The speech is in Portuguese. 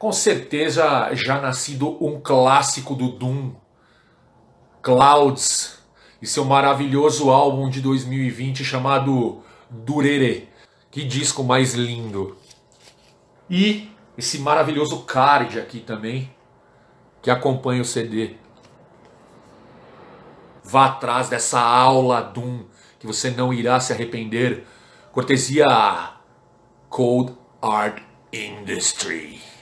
com certeza já nascido um clássico do Doom, Clouds, e seu maravilhoso álbum de 2020 chamado Durere. Que disco mais lindo! E esse maravilhoso card aqui também, que acompanha o CD. Vá atrás dessa aula Doom, que você não irá se arrepender. Cortesia Cold Art Industry.